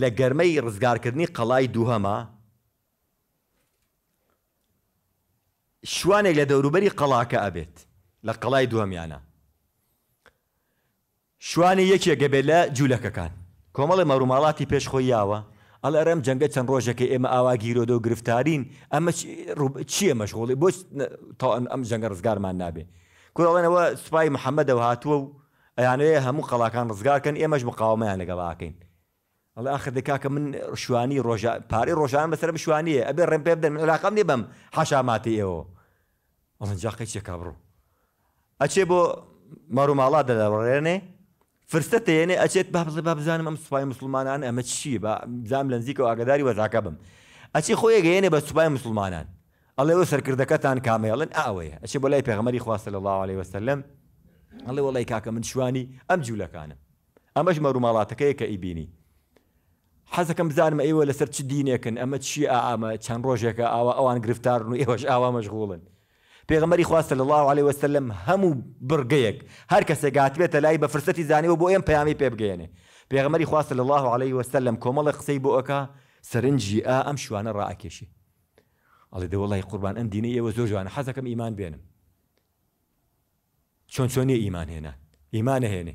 لە گەرمەی ڕزگارکردنی قەڵای دووهەمە شوانێک لە دەوروبەری قەڵاکە ئەبێت لە قەڵای دووەمیانە شوانی یەکێک گەبێت لە جوولەکەکان کۆمەڵی مەروماڵاتی پێشخۆی یاوە ئەل ئەرەم جەنگە چەند ڕۆژەکە ئێمە ئاوا گیرۆدە و گرفتارین ئەمە چییە مەشغڵی بۆ تا ئەم جەنگە ڕزگارمان نابێ کوڵڵێنەوە سوپای محەممەدەوە هاتووە و ئەیانەیە هەموو قەڵاکان ڕزگارکەن ئێمەش مقاومەیان لەگەڵاکەین ئەڵ آخر دەکاکە من شوانی ڕۆژ پارەی ڕۆژان بەسرم شوانیە ئەبێ ڕێم پێ بدەن علاقام نێ بەم حاشاماتی ئێوە ئەڵەن جاقی چێکا بڕوو ئەچێ بۆ مەڕووماڵا دەدەڕێنێ فرستە تێنێ ئەچێت با بڵێ با بزانم ئەم سوپای مسلمانان ئەمە چی بە بزانام لەنزیکە و ئاگداری وەزاکە بم ئەچی خۆیگەێنێ بە سوپای مسلمانان ئەڵێ وە سەرکردەکەتان کامێڵن ئاوەیە ئەچێ بۆ لای پێغمەری خواستە لە الله عليه وسلم ئەڵێ وڵی کاکە من شوانی ئەم جوولەکانم ئەمەش مەڕووماڵاتەکەی کە ئیبینی حەزەکەم بزانم ئێوە لەسەر چ دینێکن ئەمە چی ئامە چەند ڕۆژێکە ئاوا ئەوان گرفتارن و ئێوەش ئاوا مەشغوڵن پێغمەری خواستە لە الله عليه وسلم هەموو برگەیەک هەر کەسێکگاتبێتە لای بە فرسەتی زانیەوە بۆ ئێم پامی پێ بگەێنێ پێغمەری خواستە لە الله عليه وسلم کۆمەڵی قسەی بۆ ئەکا سەرنجی ئا ئەم شوانە ڕاکێشی ئەڵێ دەوەڵی قوربان ئەم دینە ئێوە زۆر جوانە حەزەکەم ئیمان بێنم چۆن چۆنیە ئیمان هێنا ئیمانە هێنێ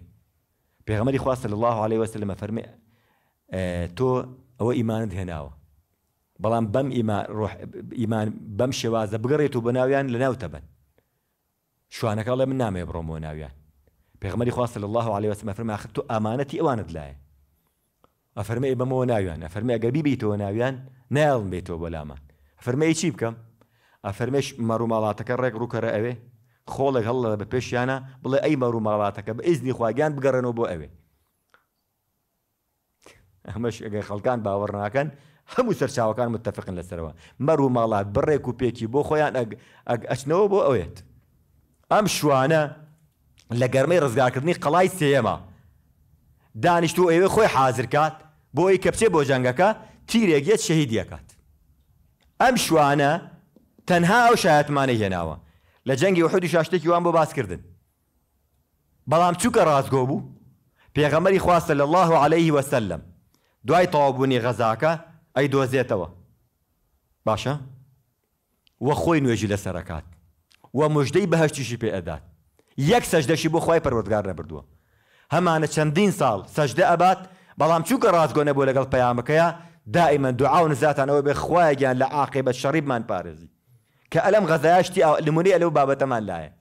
پێغمەری خواستە لە الله عليه وسلم فەرمێ تۆ ئەوە ئیمانت هێناوە بەڵام بەم ئیمان بەم شێوازە بگەڕێت و بەناویان لە ناوتە بن شوانەکە لە من نامێ بڕۆمەوە ناویان پێغمەری خواستە لە الله عليه وسمە فەرماخت تۆ ئامانەتی ئەوانت لایە ئەفەرمەی بەمەوە ناویان ئەفەرمی ئەگەبی بیتەوە ناویان نایڵم بێتەوە بەلامان ئەفەرمەی چی بکەم ئەفەرمێش مەڕووماڵاتەکە ڕێک ڕووکەرە ئەوێ خۆڵێک هەڵ بە پێشیانە بڵێ ئەی مەڕووماڵاتەکە بە ئیزنی خواگیان بگەڕێنەوە بۆ ئەوێ ئەمەش ئەگەی خەڵکان باوەڕناکەن هەموو سەرچاوەکان متتەفقن لەسەرەوە مەر و ماڵات بڕێک و پێکی بۆ خۆیان ئەچنەوە بۆ ئەوێت ئەم شوانە لە گەرمەی ڕزگارکردنی قەڵای سێمە دانیشت و ئێوە خۆی حازرکات بۆ ئەوی کەپچێ بۆ جەنگەکە تیرێکیت شەهیدیەکات ئەم شوانە تەنها ئەو شایەتمانەی هێناوە لە جەنگی وحدی شاشتێکی وان بۆ باسکردن بەڵام چووکە ڕازگۆ بوو پێغەمەری خواستە لە الله عليه وسلم دوای تەوابوونی غەزاکە ئەی دۆزێتەوە باشە وە خۆی نوێژی لەسەرکات وە مژدەی بەهشتیشی پێ ئەدات یەک سەجدەشی بۆ خۆی پەروەردگار نەبردووە هەمانە چەندین ساڵ سەجدە ئەبات بەڵام چووکە ڕازگۆنە بۆ لەگەڵ پەیامەکەیە دائیمە دوعاون زاتانەوە بێ خوایە گیان لە عاقی بە شەڕیبمان پارێزی کە ئەلم غەزایشتی نمونی ئەلەو بابەتەمان لایە